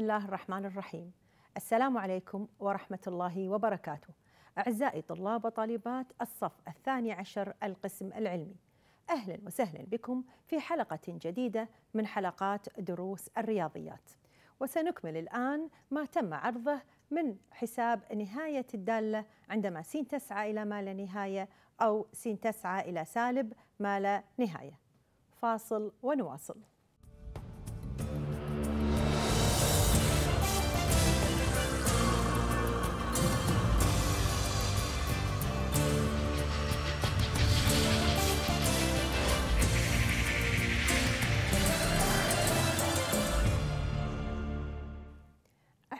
بسم الله الرحمن الرحيم السلام عليكم ورحمة الله وبركاته أعزائي طلاب وطالبات الصف الثاني عشر القسم العلمي أهلا وسهلا بكم في حلقة جديدة من حلقات دروس الرياضيات وسنكمل الآن ما تم عرضه من حساب نهاية الدالة عندما س تسعى إلى ما لا نهاية أو س تسعى إلى سالب ما لا نهاية فاصل ونواصل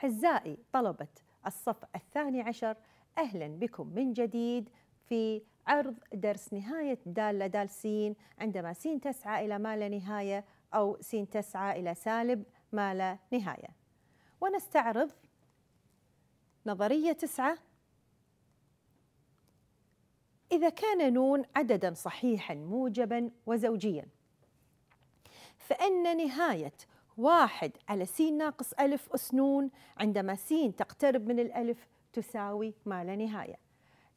أعزائي طلبة الصف الثاني عشر أهلا بكم من جديد في عرض درس نهاية دالة دال سين عندما سين تسعى إلى ما لا نهاية أو سين تسعى إلى سالب ما لا نهاية ونستعرض نظرية تسعة إذا كان نون عددا صحيحا موجبا وزوجيا فإن نهاية واحد على س ناقص ألف أس نون عندما س تقترب من الألف تساوي ما لا نهاية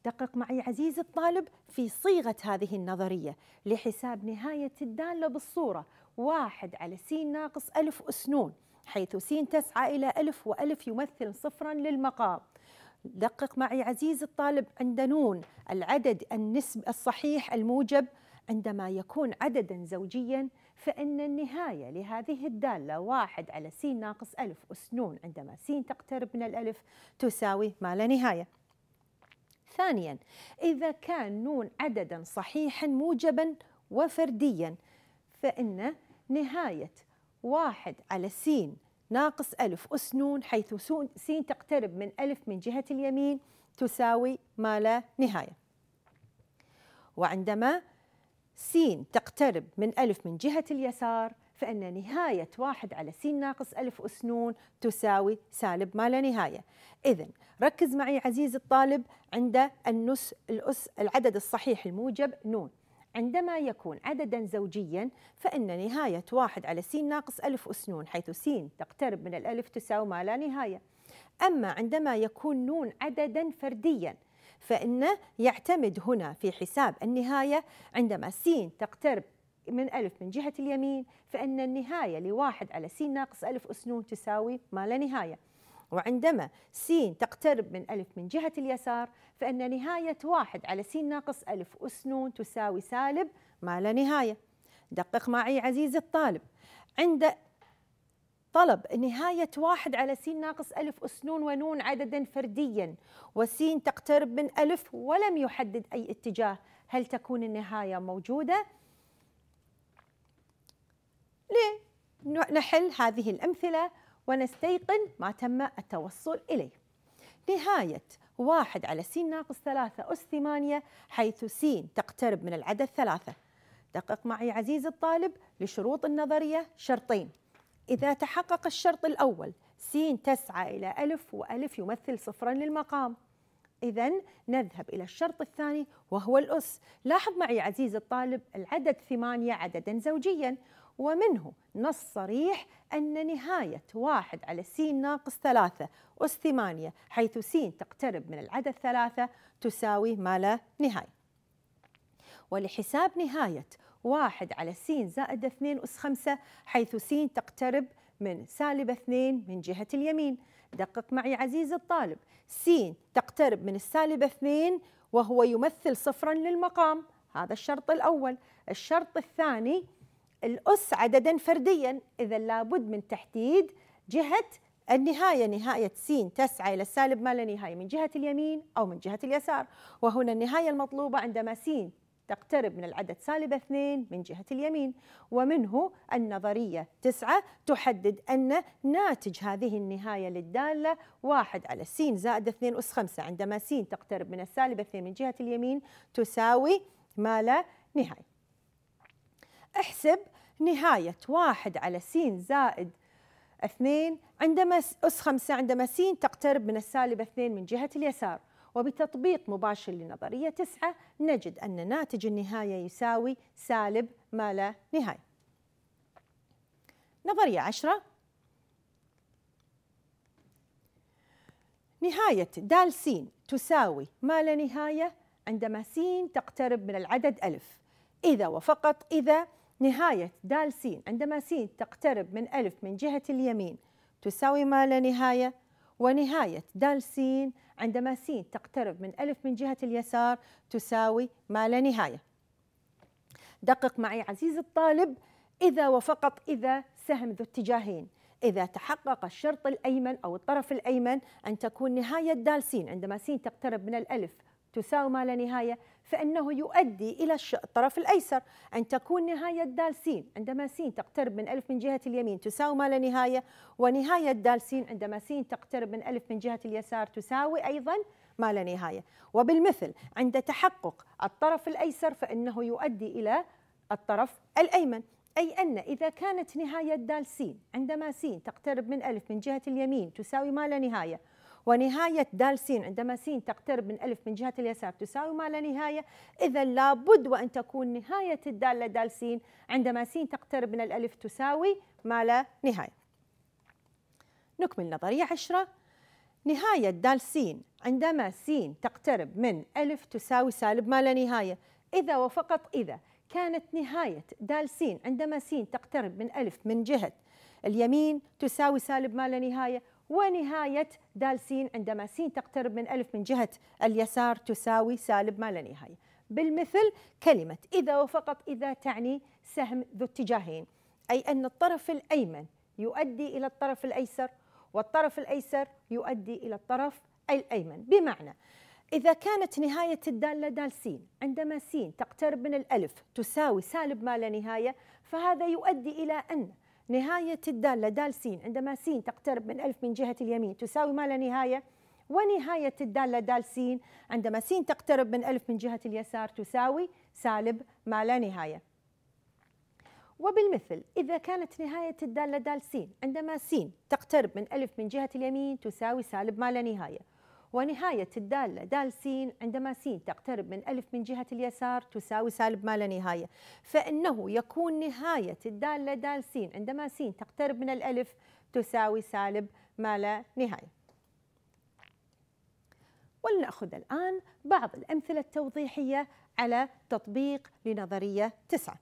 دقق معي عزيزي الطالب في صيغة هذه النظرية لحساب نهاية الدالة بالصورة واحد على س ناقص ألف أس نون حيث س تسعى إلى ألف وألف يمثل صفرا للمقام دقق معي عزيزي الطالب عند نون العدد النسب الصحيح الموجب عندما يكون عددا زوجيا فإن النهاية لهذه الدالة واحد على س ناقص ألف نون عندما س تقترب من الألف تساوي ما لا نهاية ثانيا إذا كان نون عددا صحيحا موجبا وفرديا فإن نهاية واحد على س ناقص ألف أس نون حيث س تقترب من ألف من جهة اليمين تساوي ما لا نهاية وعندما س تقترب من ألف من جهة اليسار فإن نهاية واحد على س ناقص ألف أس نون تساوي سالب ما لا نهاية إذا ركز معي عزيزي الطالب عند النس الأس العدد الصحيح الموجب نون عندما يكون عددا زوجيا فإن نهاية واحد على س ناقص ألف أس نون حيث س تقترب من الألف تساوي ما لا نهاية أما عندما يكون نون عددا فرديا فإنه يعتمد هنا في حساب النهاية عندما س تقترب من ألف من جهة اليمين فإن النهاية لواحد على سين ناقص ألف أس تساوي ما لا نهاية وعندما س تقترب من ألف من جهة اليسار فإن نهاية واحد على سين ناقص ألف أس تساوي سالب ما لا نهاية دقق معي عزيزي الطالب عند طلب نهاية واحد على سين ناقص ألف أسنون ونون عددا فرديا وسين تقترب من ألف ولم يحدد أي اتجاه هل تكون النهاية موجودة؟ لنحل هذه الأمثلة ونستيقن ما تم التوصل إليه نهاية واحد على سين ناقص ثلاثة أس ثمانية حيث سين تقترب من العدد ثلاثة دقق معي عزيزي الطالب لشروط النظرية شرطين إذا تحقق الشرط الأول س تسعى إلى ألف وألف يمثل صفرا للمقام إذا نذهب إلى الشرط الثاني وهو الأس لاحظ معي عزيزي الطالب العدد ثمانية عددا زوجيا ومنه نص صريح أن نهاية واحد على س ناقص ثلاثة أس ثمانية حيث س تقترب من العدد ثلاثة تساوي ما لا نهاية ولحساب نهاية 1 على س زائد 2 أس 5 حيث س تقترب من سالب 2 من جهة اليمين دقق معي عزيزي الطالب س تقترب من السالب 2 وهو يمثل صفرا للمقام هذا الشرط الأول الشرط الثاني الأس عددا فرديا إذا لابد من تحديد جهة النهاية نهاية س تسعى إلى السالب ما لا نهاية من جهة اليمين أو من جهة اليسار وهنا النهاية المطلوبة عندما س تقترب من العدد سالب 2 من جهة اليمين ومنه النظرية 9 تحدد أن ناتج هذه النهاية للدالة 1 على س زائد 2 أس 5 عندما س تقترب من السالب 2 من جهة اليمين تساوي ما لا نهاية احسب نهاية 1 على س زائد اثنين عندما أس خمسة عندما س تقترب من السالب اثنين من جهة اليسار وبتطبيق مباشر لنظرية تسعة نجد أن ناتج النهاية يساوي سالب ما لا نهاية نظرية عشرة نهاية دال س تساوي ما لا نهاية عندما س تقترب من العدد ألف إذا وفقط إذا نهاية دال س عندما س تقترب من ألف من جهة اليمين تساوي ما لا نهاية ونهاية دال سين عندما سين تقترب من ألف من جهة اليسار تساوي ما لا نهاية دقق معي عزيزي الطالب إذا وفقط إذا سهم ذو اتجاهين إذا تحقق الشرط الأيمن أو الطرف الأيمن أن تكون نهاية دال سين عندما سين تقترب من الألف تساوي ما لا نهاية فإنه يؤدي إلى الطرف الأيسر أن تكون نهاية دال سين عندما سين تقترب من ألف من جهة اليمين تساوي ما لا نهاية ونهاية دال سين عندما سين تقترب من ألف من جهة اليسار تساوي أيضا ما لا نهاية وبالمثل عند تحقق الطرف الأيسر فإنه يؤدي إلى الطرف الأيمن أي أن إذا كانت نهاية دال سين عندما سين تقترب من ألف من جهة اليمين تساوي ما لا نهاية ونهاية دال سين عندما سين تقترب من ألف من جهة اليسار تساوي ما لا نهاية إذا لابد وأن تكون نهاية الدالة دال سين عندما سين تقترب من الألف تساوي ما لا نهاية نكمل نظرية عشرة نهاية دال سين عندما سين تقترب من ألف تساوي سالب ما لا نهاية إذا وفقط إذا كانت نهاية دال سين عندما سين تقترب من ألف من جهة اليمين تساوي سالب ما لا نهاية ونهاية دالسين عندما سين تقترب من ألف من جهة اليسار تساوي سالب ما لا نهاية بالمثل كلمة إذا وفقط إذا تعني سهم ذو اتجاهين أي أن الطرف الأيمن يؤدي إلى الطرف الأيسر والطرف الأيسر يؤدي إلى الطرف الأيمن بمعنى إذا كانت نهاية الدالة دال سين عندما سين تقترب من الألف تساوي سالب ما لا نهاية فهذا يؤدي إلى أن نهاية الدالة دال سين عندما سين تقترب من ألف من جهة اليمين تساوي ما لا نهاية ونهاية الدالة دال سين عندما سين تقترب من ألف من جهة اليسار تساوي سالب ما لا نهاية وبالمثل إذا كانت نهاية الدالة دال سين عندما سين تقترب من ألف من جهة اليمين تساوي سالب ما لا نهاية ونهاية الدالة دال سين عندما سين تقترب من ألف من جهة اليسار تساوي سالب ما لا نهاية فإنه يكون نهاية الدالة دال سين عندما سين تقترب من الألف تساوي سالب ما لا نهاية ولنأخذ الآن بعض الأمثلة التوضيحية على تطبيق لنظرية تسعة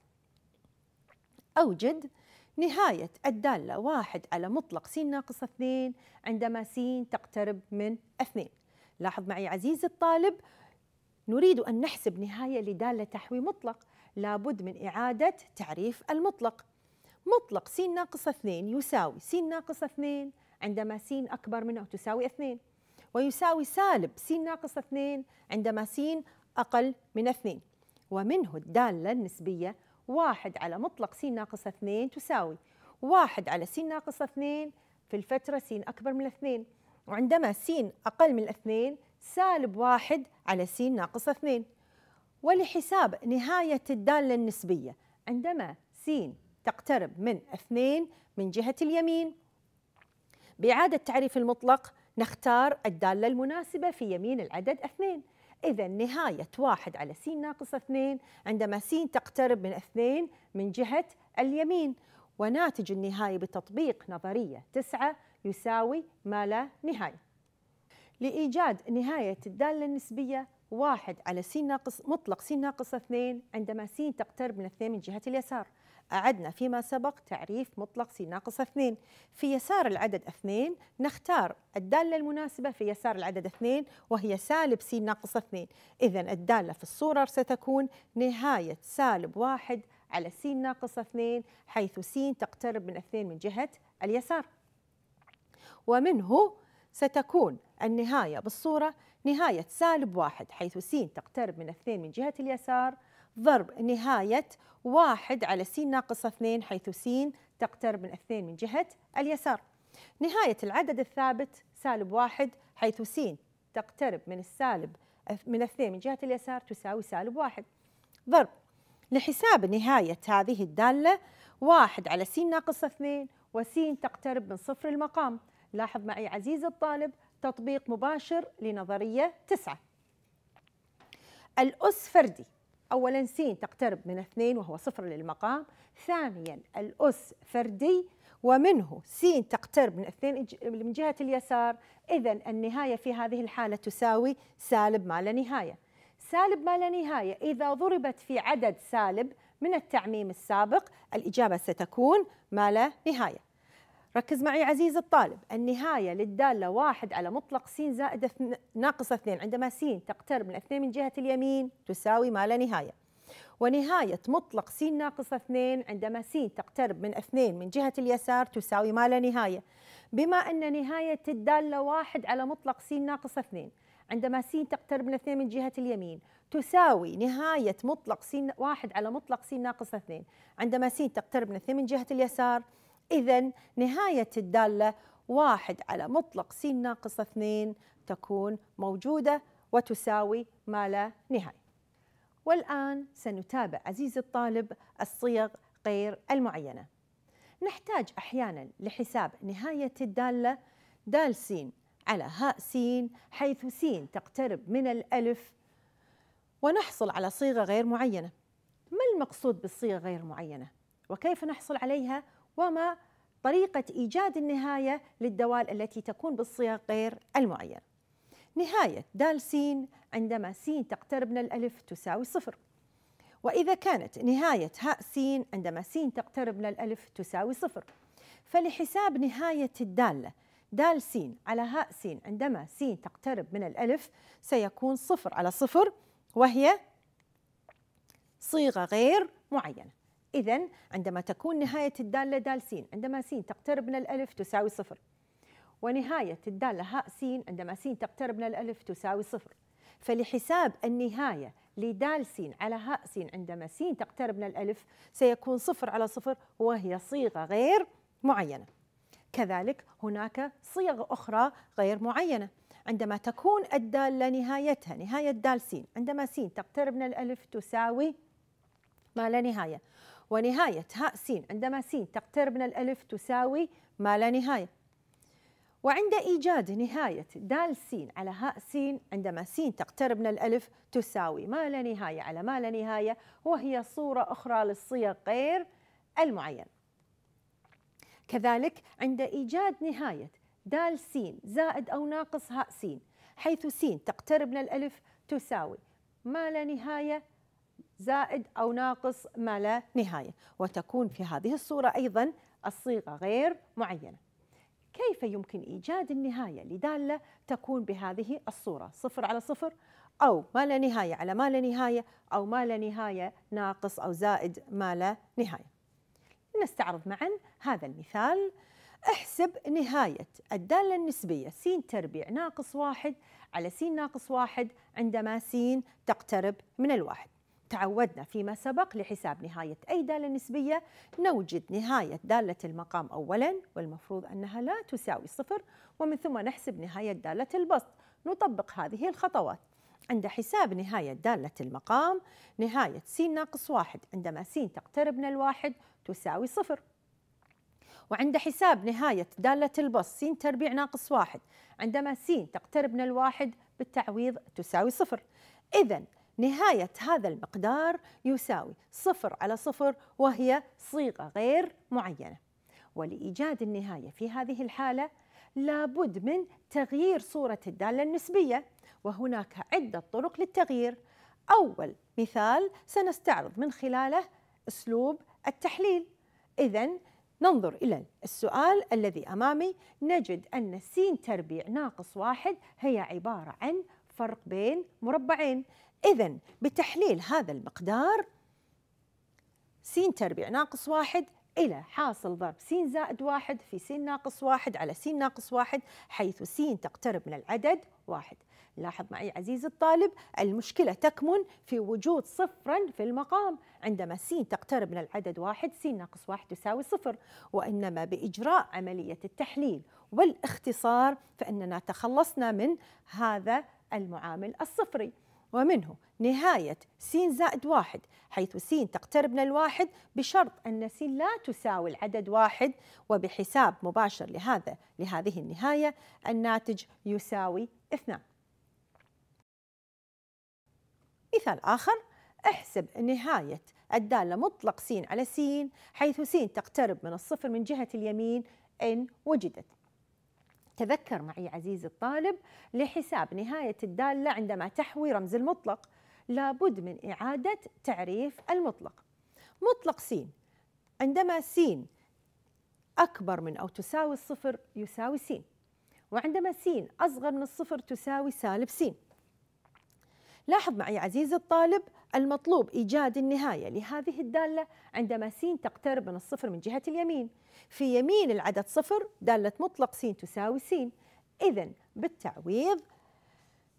أوجد نهاية الدالة واحد على مطلق س ناقص اثنين عندما س تقترب من اثنين لاحظ معي عزيزي الطالب نريد أن نحسب نهاية لدالة تحوي مطلق لابد من إعادة تعريف المطلق مطلق س ناقص 2 يساوي س ناقص 2 عندما س أكبر منه تساوي 2 ويساوي سالب س ناقص 2 عندما س أقل من 2 ومنه الدالة النسبية 1 على مطلق س ناقص 2 تساوي 1 على س ناقص 2 في الفترة س أكبر من 2 وعندما س أقل من الاثنين سالب واحد على س ناقص اثنين ولحساب نهاية الدالة النسبية عندما س تقترب من اثنين من جهة اليمين بإعادة تعريف المطلق نختار الدالة المناسبة في يمين العدد اثنين إذا نهاية واحد على س ناقص اثنين عندما س تقترب من اثنين من جهة اليمين وناتج النهاية بتطبيق نظرية تسعة يساوي ما لا نهاية لإيجاد نهاية الدالة النسبية واحد على س ناقص مطلق س ناقص اثنين عندما س تقترب من اثنين من جهة اليسار أعدنا فيما سبق تعريف مطلق س ناقص اثنين في يسار العدد اثنين نختار الدالة المناسبة في يسار العدد اثنين وهي سالب س ناقص اثنين إذا الدالة في الصورة ستكون نهاية سالب واحد على س ناقص اثنين حيث س تقترب من اثنين من جهة اليسار ومنه ستكون النهاية بالصورة نهاية سالب واحد حيث س تقترب من اثنين من جهة اليسار ضرب نهاية واحد على س ناقص اثنين حيث س تقترب من اثنين من جهة اليسار نهاية العدد الثابت سالب واحد حيث س تقترب من السالب من اثنين من جهة اليسار تساوي سالب واحد ضرب لحساب نهاية هذه الدالة واحد على س ناقص اثنين وسين تقترب من صفر المقام لاحظ معي عزيزي الطالب تطبيق مباشر لنظرية تسعة الأس فردي أولا س تقترب من اثنين وهو صفر للمقام ثانيا الأس فردي ومنه س تقترب من اثنين من جهة اليسار إذا النهاية في هذه الحالة تساوي سالب ما لا نهاية سالب ما لا نهاية إذا ضربت في عدد سالب من التعميم السابق الإجابة ستكون ما لا نهاية ركز معي عزيزي الطالب النهاية للدالة واحد على مطلق س زائد ناقص اثنين عندما س تقترب من اثنين من جهة اليمين تساوي ما لا نهاية ونهاية مطلق س ناقص اثنين عندما س تقترب من اثنين من جهة اليسار تساوي ما لا نهاية بما أن نهاية الدالة واحد على مطلق س ناقص اثنين عندما س تقترب من اثنين من جهة اليمين تساوي نهاية مطلق س واحد على مطلق س ناقص اثنين عندما س تقترب من اثنين من جهة اليسار إذا نهاية الدالة واحد على مطلق س ناقص اثنين تكون موجودة وتساوي ما لا نهاية والآن سنتابع عزيزي الطالب الصيغ غير المعينة نحتاج أحيانا لحساب نهاية الدالة دال س على هاء س حيث س تقترب من الألف ونحصل على صيغة غير معينة ما المقصود بالصيغة غير معينة وكيف نحصل عليها وما طريقة إيجاد النهاية للدوال التي تكون بالصيغ غير المعينة نهاية دال سين عندما سين تقترب من الألف تساوي صفر وإذا كانت نهاية هاء سين عندما سين تقترب من الألف تساوي صفر فلحساب نهاية الدالة دال سين على هاء سين عندما سين تقترب من الألف سيكون صفر على صفر وهي صيغة غير معينة إذا عندما تكون نهاية الدالة دال سين عندما سين تقترب من الألف تساوي صفر ونهاية الدالة هاء سين عندما سين تقترب من الألف تساوي صفر فلحساب النهاية لدال سين على هاء سين عندما سين تقترب من الألف سيكون صفر على صفر وهي صيغة غير معينة كذلك هناك صيغ أخرى غير معينة عندما تكون الدالة نهايتها نهاية دال سين عندما سين تقترب من الألف تساوي ما لا نهاية ونهاية هاء سين عندما سين تقترب من الألف تساوي ما لا نهاية وعند إيجاد نهاية دال سين على هاء سين عندما سين تقترب من الألف تساوي ما لا نهاية على ما لا نهاية وهي صورة أخرى للصيغ غير المعين كذلك عند إيجاد نهاية دال سين زائد أو ناقص هاء سين حيث سين تقترب من الألف تساوي ما لا نهاية زائد أو ناقص ما لا نهاية وتكون في هذه الصورة أيضا الصيغة غير معينة كيف يمكن إيجاد النهاية لدالة تكون بهذه الصورة صفر على صفر أو ما لا نهاية على ما لا نهاية أو ما لا نهاية ناقص أو زائد ما لا نهاية نستعرض معا هذا المثال احسب نهاية الدالة النسبية س تربيع ناقص واحد على س ناقص واحد عندما س تقترب من الواحد تعودنا فيما سبق لحساب نهاية أي دالة نسبية نوجد نهاية دالة المقام أولا والمفروض أنها لا تساوي صفر ومن ثم نحسب نهاية دالة البسط نطبق هذه الخطوات عند حساب نهاية دالة المقام نهاية س ناقص واحد عندما س تقترب من الواحد تساوي صفر وعند حساب نهاية دالة البسط س تربيع ناقص واحد عندما س تقترب من الواحد بالتعويض تساوي صفر إذا نهاية هذا المقدار يساوي صفر على صفر وهي صيغة غير معينة ولإيجاد النهاية في هذه الحالة لابد من تغيير صورة الدالة النسبية وهناك عدة طرق للتغيير أول مثال سنستعرض من خلاله أسلوب التحليل إذا ننظر إلى السؤال الذي أمامي نجد أن س تربيع ناقص واحد هي عبارة عن فرق بين مربعين إذا بتحليل هذا المقدار س تربيع ناقص واحد إلى حاصل ضرب س زائد واحد في س ناقص واحد على س ناقص واحد حيث س تقترب من العدد واحد لاحظ معي عزيزي الطالب المشكلة تكمن في وجود صفرا في المقام عندما س تقترب من العدد واحد س ناقص واحد تساوي صفر وإنما بإجراء عملية التحليل والاختصار فإننا تخلصنا من هذا المعامل الصفري ومنه نهاية س زائد واحد حيث س تقترب من الواحد بشرط أن س لا تساوي العدد واحد وبحساب مباشر لهذا لهذه النهاية الناتج يساوي اثنان مثال آخر احسب نهاية الدالة مطلق س على س حيث س تقترب من الصفر من جهة اليمين إن وجدت تذكر معي عزيزي الطالب لحساب نهاية الدالة عندما تحوي رمز المطلق لابد من إعادة تعريف المطلق مطلق س عندما س أكبر من أو تساوي الصفر يساوي س وعندما س أصغر من الصفر تساوي سالب س لاحظ معي عزيزي الطالب المطلوب إيجاد النهاية لهذه الدالة عندما س تقترب من الصفر من جهة اليمين في يمين العدد صفر دالة مطلق س تساوي س إذا بالتعويض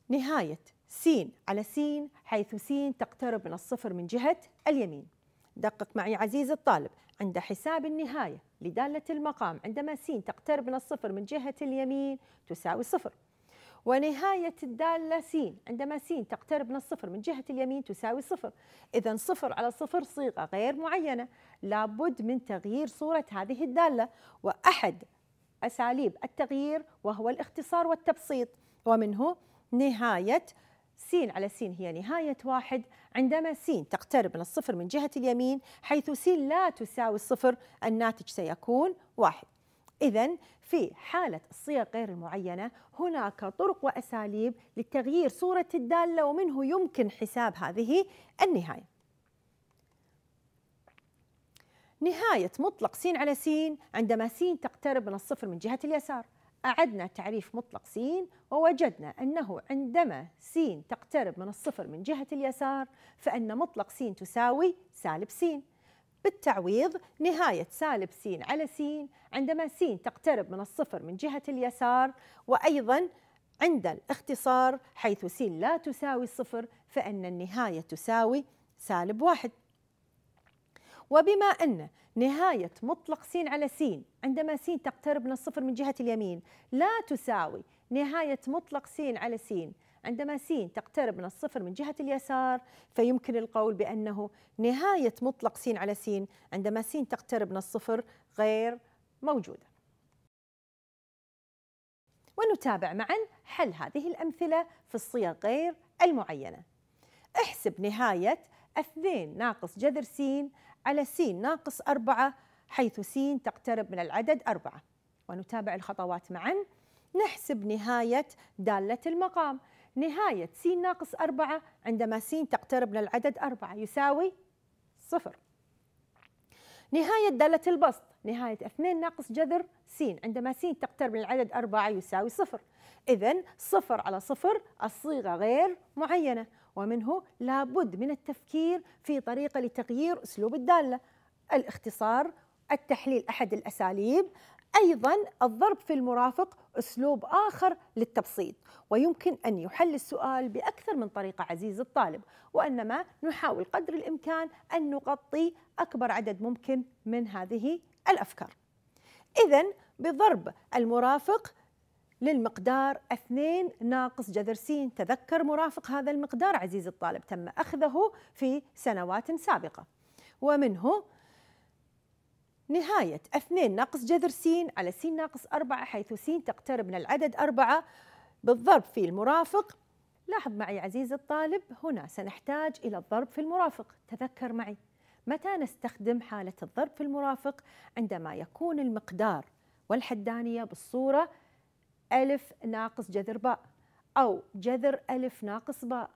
نهاية س على س حيث س تقترب من الصفر من جهة اليمين دقق معي عزيزي الطالب عند حساب النهاية لدالة المقام عندما س تقترب من الصفر من جهة اليمين تساوي صفر ونهاية الدالة سين عندما سين تقترب من الصفر من جهة اليمين تساوي صفر إذا صفر على صفر صيغة غير معينة لابد من تغيير صورة هذه الدالة وأحد أساليب التغيير وهو الاختصار والتبسيط ومنه نهاية سين على سين هي نهاية واحد عندما سين تقترب من الصفر من جهة اليمين حيث سين لا تساوي الصفر الناتج سيكون واحد إذا في حالة الصيغ غير المعينة هناك طرق وأساليب لتغيير صورة الدالة ومنه يمكن حساب هذه النهاية نهاية مطلق س على س عندما س تقترب من الصفر من جهة اليسار أعدنا تعريف مطلق س ووجدنا أنه عندما س تقترب من الصفر من جهة اليسار فإن مطلق س تساوي سالب س بالتعويض نهاية سالب س على س عندما س تقترب من الصفر من جهة اليسار وأيضا عند الاختصار حيث س لا تساوي الصفر فإن النهاية تساوي سالب واحد وبما أن نهاية مطلق س على س عندما س تقترب من الصفر من جهة اليمين لا تساوي نهاية مطلق س على س عندما سين تقترب من الصفر من جهة اليسار فيمكن القول بأنه نهاية مطلق سين على سين عندما سين تقترب من الصفر غير موجودة ونتابع معا حل هذه الأمثلة في الصيغ غير المعينة احسب نهاية 2 ناقص جذر س على س ناقص 4 حيث س تقترب من العدد 4 ونتابع الخطوات معا نحسب نهاية دالة المقام نهاية س ناقص أربعة عندما س تقترب من العدد أربعة يساوي صفر نهاية دالة البسط نهاية اثنين ناقص جذر س عندما س تقترب من العدد أربعة يساوي صفر إذا صفر على صفر الصيغة غير معينة ومنه لابد من التفكير في طريقة لتغيير أسلوب الدالة الاختصار التحليل أحد الأساليب أيضا الضرب في المرافق أسلوب آخر للتبسيط ويمكن أن يحل السؤال بأكثر من طريقة عزيز الطالب وإنما نحاول قدر الإمكان أن نغطي أكبر عدد ممكن من هذه الأفكار إذا بضرب المرافق للمقدار 2 ناقص جذر س تذكر مرافق هذا المقدار عزيزي الطالب تم أخذه في سنوات سابقة ومنه نهاية 2 ناقص جذر س على س ناقص 4 حيث س تقترب من العدد 4 بالضرب في المرافق لاحظ معي عزيزي الطالب هنا سنحتاج إلى الضرب في المرافق تذكر معي متى نستخدم حالة الضرب في المرافق عندما يكون المقدار والحدانية بالصورة ألف ناقص جذر باء أو جذر ألف ناقص باء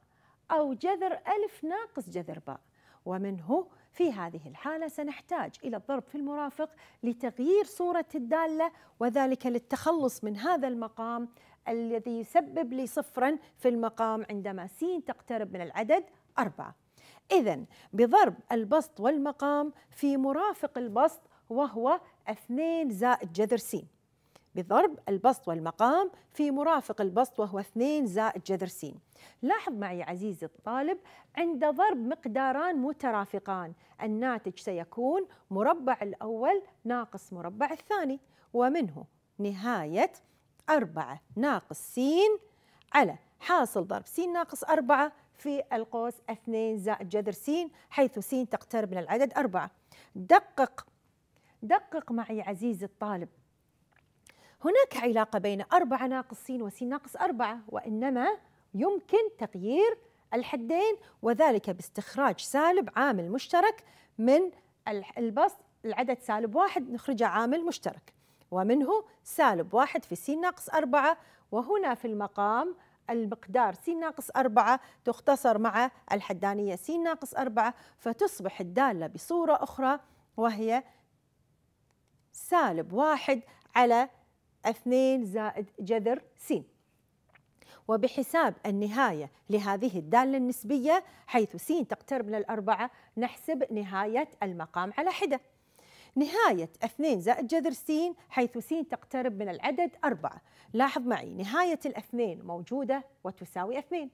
أو جذر ألف ناقص جذر باء ومنه في هذه الحالة سنحتاج إلى الضرب في المرافق لتغيير صورة الدالة وذلك للتخلص من هذا المقام الذي يسبب لي صفرا في المقام عندما س تقترب من العدد أربعة إذا بضرب البسط والمقام في مرافق البسط وهو 2 زائد جذر س بضرب البسط والمقام في مرافق البسط وهو 2 زائد جذر س لاحظ معي عزيزي الطالب عند ضرب مقداران مترافقان الناتج سيكون مربع الأول ناقص مربع الثاني ومنه نهاية أربعة ناقص س على حاصل ضرب س ناقص أربعة في القوس 2 زائد جذر س حيث س تقترب من العدد أربعة دقق دقق معي عزيزي الطالب هناك علاقة بين أربعة ناقص س وسين ناقص أربعة وإنما يمكن تغيير الحدين وذلك باستخراج سالب عامل مشترك من البسط العدد سالب واحد نخرجه عامل مشترك ومنه سالب واحد في سين ناقص أربعة وهنا في المقام المقدار س ناقص أربعة تختصر مع الحدانية س ناقص أربعة فتصبح الدالة بصورة أخرى وهي سالب واحد على 2 زائد جذر س وبحساب النهاية لهذه الدالة النسبية حيث س تقترب من الأربعة نحسب نهاية المقام على حدة نهاية 2 زائد جذر س حيث س تقترب من العدد أربعة لاحظ معي نهاية الاثنين موجودة وتساوي اثنين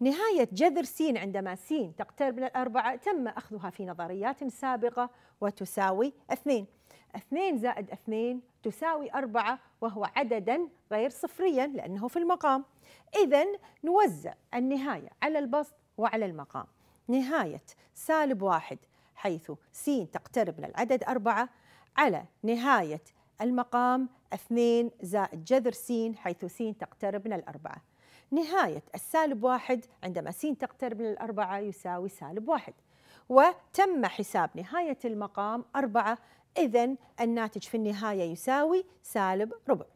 نهاية جذر س عندما س تقترب من الأربعة تم أخذها في نظريات سابقة وتساوي اثنين 2 زائد 2 تساوي 4 وهو عددا غير صفريا لأنه في المقام إذا نوزع النهاية على البسط وعلى المقام نهاية سالب واحد حيث س تقترب من العدد أربعة على نهاية المقام 2 زائد جذر س حيث س تقترب من الأربعة نهاية السالب واحد عندما س تقترب من الأربعة يساوي سالب واحد وتم حساب نهاية المقام أربعة إذا الناتج في النهاية يساوي سالب ربع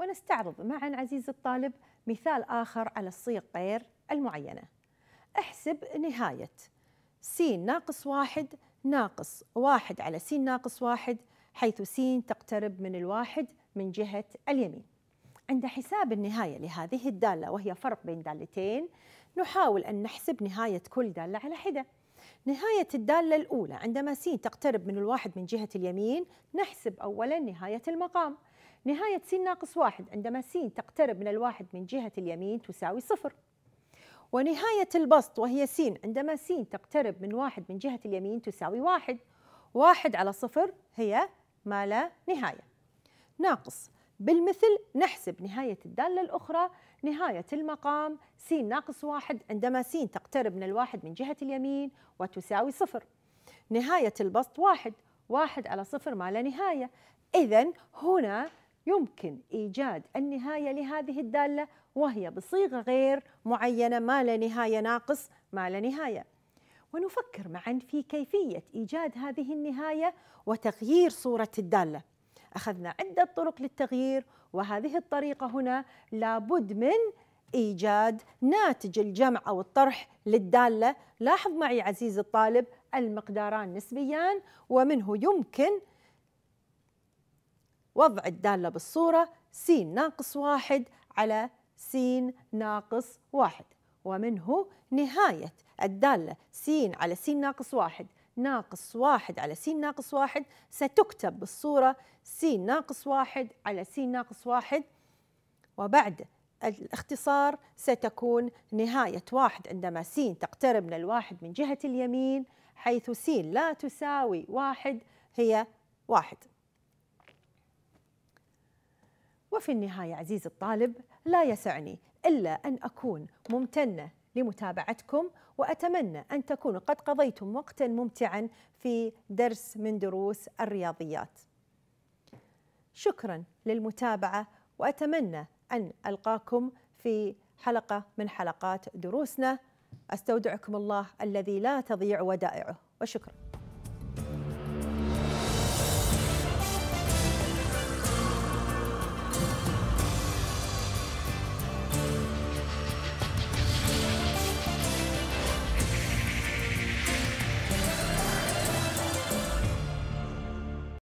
ونستعرض معا عزيزي الطالب مثال آخر على الصيغ غير المعينة احسب نهاية س ناقص واحد ناقص واحد على س ناقص واحد حيث س تقترب من الواحد من جهة اليمين عند حساب النهاية لهذه الدالة وهي فرق بين دالتين نحاول أن نحسب نهاية كل دالة على حدة نهاية الدالة الأولى عندما س تقترب من الواحد من جهة اليمين نحسب أولا نهاية المقام نهاية س ناقص واحد عندما س تقترب من الواحد من جهة اليمين تساوي صفر ونهاية البسط وهي س عندما س تقترب من واحد من جهة اليمين تساوي واحد واحد على صفر هي ما لا نهاية ناقص بالمثل نحسب نهاية الدالة الأخرى نهاية المقام س ناقص واحد عندما س تقترب من الواحد من جهة اليمين وتساوي صفر نهاية البسط واحد واحد على صفر ما لا نهاية إذا هنا يمكن إيجاد النهاية لهذه الدالة وهي بصيغة غير معينة ما لا نهاية ناقص ما لا نهاية ونفكر معا في كيفية إيجاد هذه النهاية وتغيير صورة الدالة أخذنا عدة طرق للتغيير وهذه الطريقة هنا لابد من إيجاد ناتج الجمع أو الطرح للدالة لاحظ معي عزيزي الطالب المقداران نسبيان ومنه يمكن وضع الدالة بالصورة س ناقص واحد على س ناقص واحد ومنه نهاية الدالة س على س ناقص واحد ناقص واحد على س ناقص واحد ستكتب بالصورة س ناقص واحد على س ناقص واحد وبعد الاختصار ستكون نهاية واحد عندما س تقترب من الواحد من جهة اليمين حيث س لا تساوي واحد هي واحد وفي النهاية عزيزي الطالب لا يسعني إلا أن أكون ممتنة لمتابعتكم وأتمنى أن تكونوا قد قضيتم وقتا ممتعا في درس من دروس الرياضيات شكرا للمتابعة وأتمنى أن ألقاكم في حلقة من حلقات دروسنا أستودعكم الله الذي لا تضيع ودائعه وشكرا